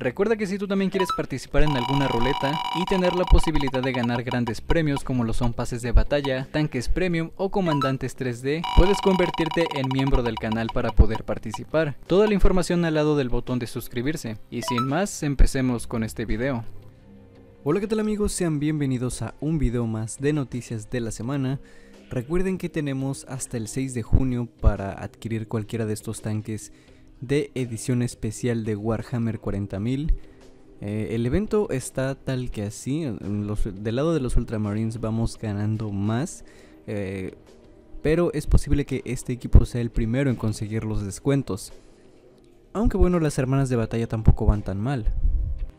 Recuerda que si tú también quieres participar en alguna ruleta y tener la posibilidad de ganar grandes premios como lo son pases de batalla, tanques premium o comandantes 3D, puedes convertirte en miembro del canal para poder participar. Toda la información al lado del botón de suscribirse. Y sin más, empecemos con este video. Hola qué tal amigos, sean bienvenidos a un video más de noticias de la semana. Recuerden que tenemos hasta el 6 de junio para adquirir cualquiera de estos tanques de edición especial de Warhammer 40.000. Eh, el evento está tal que así, los, del lado de los Ultramarines vamos ganando más, eh, pero es posible que este equipo sea el primero en conseguir los descuentos. Aunque bueno, las hermanas de batalla tampoco van tan mal.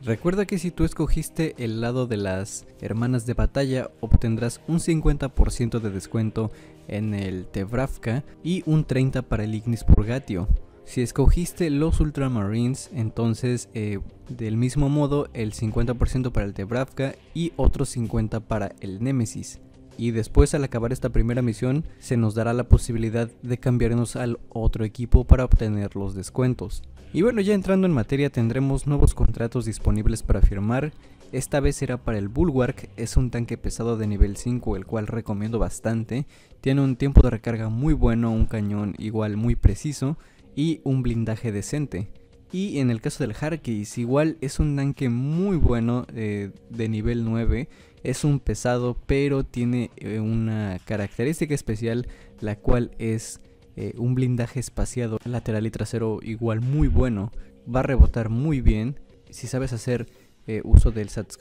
Recuerda que si tú escogiste el lado de las hermanas de batalla obtendrás un 50% de descuento en el Tevravka y un 30% para el Ignis Purgatio. Si escogiste los Ultramarines, entonces eh, del mismo modo el 50% para el Tebravka y otro 50% para el Nemesis. Y después al acabar esta primera misión se nos dará la posibilidad de cambiarnos al otro equipo para obtener los descuentos. Y bueno, ya entrando en materia tendremos nuevos contratos disponibles para firmar. Esta vez será para el Bulwark, es un tanque pesado de nivel 5 el cual recomiendo bastante. Tiene un tiempo de recarga muy bueno, un cañón igual muy preciso y un blindaje decente. Y en el caso del Harkis, igual es un tanque muy bueno eh, de nivel 9. Es un pesado, pero tiene eh, una característica especial, la cual es eh, un blindaje espaciado lateral y trasero igual muy bueno. Va a rebotar muy bien. Si sabes hacer uso del sat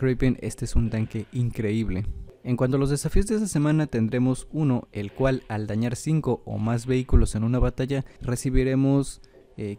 este es un tanque increíble. En cuanto a los desafíos de esta semana tendremos uno, el cual al dañar 5 o más vehículos en una batalla recibiremos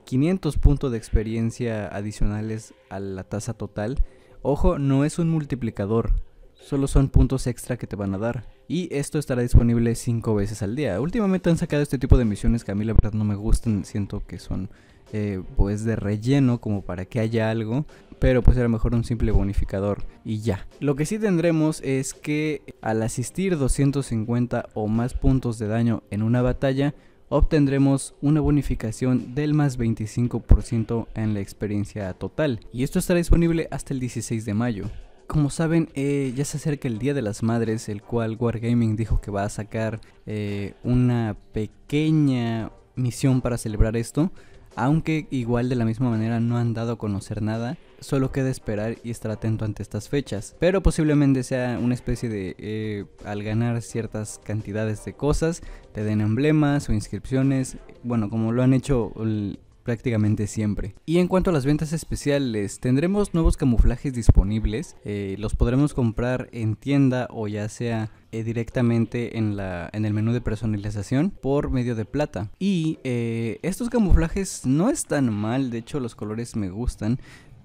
500 eh, puntos de experiencia adicionales a la tasa total. Ojo, no es un multiplicador, solo son puntos extra que te van a dar. Y esto estará disponible 5 veces al día. Últimamente han sacado este tipo de misiones que a mí la verdad no me gustan. Siento que son eh, pues de relleno como para que haya algo. Pero pues era mejor un simple bonificador y ya. Lo que sí tendremos es que al asistir 250 o más puntos de daño en una batalla, obtendremos una bonificación del más 25% en la experiencia total y esto estará disponible hasta el 16 de mayo. Como saben, eh, ya se acerca el Día de las Madres, el cual Wargaming dijo que va a sacar eh, una pequeña misión para celebrar esto, aunque igual de la misma manera no han dado a conocer nada, solo queda esperar y estar atento ante estas fechas, pero posiblemente sea una especie de, eh, al ganar ciertas cantidades de cosas, te den emblemas o inscripciones, bueno, como lo han hecho prácticamente siempre. Y en cuanto a las ventas especiales, tendremos nuevos camuflajes disponibles, eh, los podremos comprar en tienda o ya sea eh, directamente en, la, en el menú de personalización por medio de plata. Y eh, estos camuflajes no están mal, de hecho los colores me gustan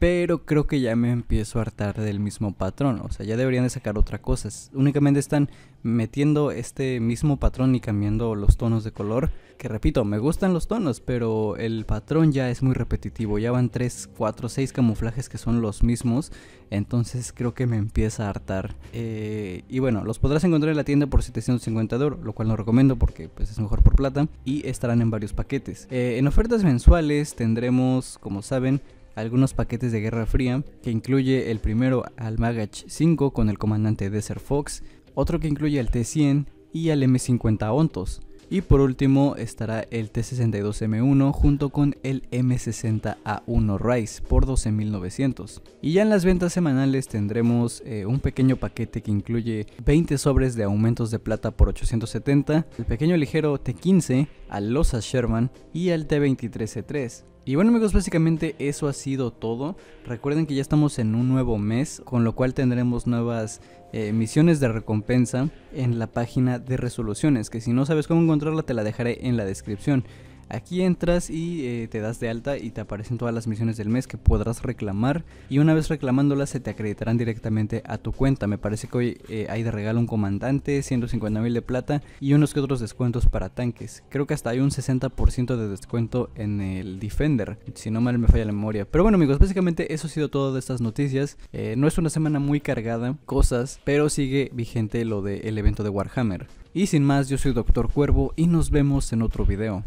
pero creo que ya me empiezo a hartar del mismo patrón. O sea, ya deberían de sacar otra cosa. Únicamente están metiendo este mismo patrón y cambiando los tonos de color. Que repito, me gustan los tonos, pero el patrón ya es muy repetitivo. Ya van 3, 4, 6 camuflajes que son los mismos. Entonces creo que me empieza a hartar. Eh, y bueno, los podrás encontrar en la tienda por 750 de oro, lo cual no recomiendo porque pues, es mejor por plata. Y estarán en varios paquetes. Eh, en ofertas mensuales tendremos, como saben, algunos paquetes de Guerra Fría, que incluye el primero al Magach 5 con el comandante Desert Fox, otro que incluye al T100 y al M50 Ontos. Y por último estará el T62M1 junto con el M60A1 Rice por 12.900. Y ya en las ventas semanales tendremos eh, un pequeño paquete que incluye 20 sobres de aumentos de plata por 870, el pequeño ligero T15, al Losa Sherman y al T23C3. Y bueno amigos, básicamente eso ha sido todo. Recuerden que ya estamos en un nuevo mes, con lo cual tendremos nuevas eh, misiones de recompensa en la página de resoluciones, que si no sabes cómo encontrarla te la dejaré en la descripción. Aquí entras y eh, te das de alta y te aparecen todas las misiones del mes que podrás reclamar y una vez reclamándolas se te acreditarán directamente a tu cuenta. Me parece que hoy eh, hay de regalo un comandante, 150 mil de plata y unos que otros descuentos para tanques. Creo que hasta hay un 60% de descuento en el Defender, si no mal me falla la memoria. Pero bueno amigos, básicamente eso ha sido todo de estas noticias. Eh, no es una semana muy cargada, cosas, pero sigue vigente lo del evento de Warhammer. Y sin más, yo soy Doctor Cuervo y nos vemos en otro video.